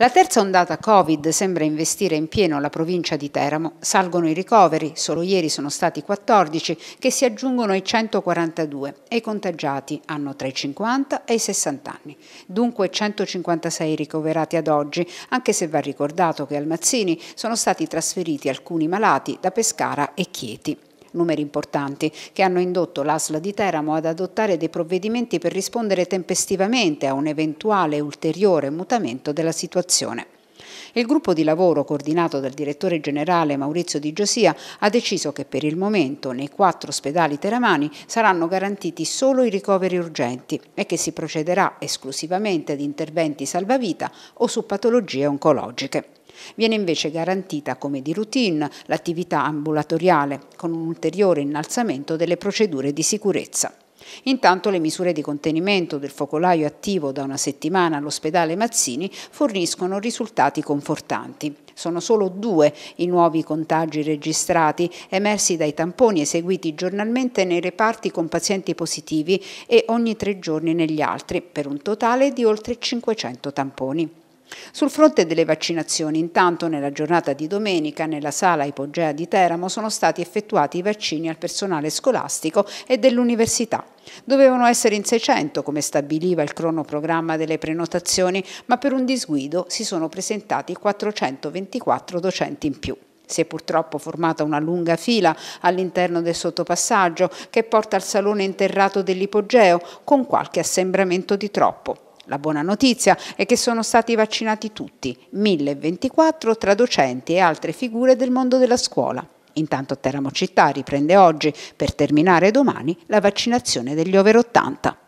La terza ondata Covid sembra investire in pieno la provincia di Teramo. Salgono i ricoveri, solo ieri sono stati 14, che si aggiungono ai 142 e i contagiati hanno tra i 50 e i 60 anni. Dunque 156 ricoverati ad oggi, anche se va ricordato che al Mazzini sono stati trasferiti alcuni malati da Pescara e Chieti numeri importanti, che hanno indotto l'ASL di Teramo ad adottare dei provvedimenti per rispondere tempestivamente a un eventuale ulteriore mutamento della situazione. Il gruppo di lavoro coordinato dal direttore generale Maurizio Di Giosia ha deciso che per il momento nei quattro ospedali teramani saranno garantiti solo i ricoveri urgenti e che si procederà esclusivamente ad interventi salvavita o su patologie oncologiche. Viene invece garantita come di routine l'attività ambulatoriale con un ulteriore innalzamento delle procedure di sicurezza. Intanto le misure di contenimento del focolaio attivo da una settimana all'ospedale Mazzini forniscono risultati confortanti. Sono solo due i nuovi contagi registrati, emersi dai tamponi eseguiti giornalmente nei reparti con pazienti positivi e ogni tre giorni negli altri, per un totale di oltre 500 tamponi. Sul fronte delle vaccinazioni, intanto nella giornata di domenica nella sala ipogea di Teramo sono stati effettuati i vaccini al personale scolastico e dell'università. Dovevano essere in 600 come stabiliva il cronoprogramma delle prenotazioni, ma per un disguido si sono presentati 424 docenti in più. Si è purtroppo formata una lunga fila all'interno del sottopassaggio che porta al salone interrato dell'ipogeo con qualche assembramento di troppo. La buona notizia è che sono stati vaccinati tutti, 1024 tra docenti e altre figure del mondo della scuola. Intanto Teramo Città riprende oggi, per terminare domani, la vaccinazione degli over 80.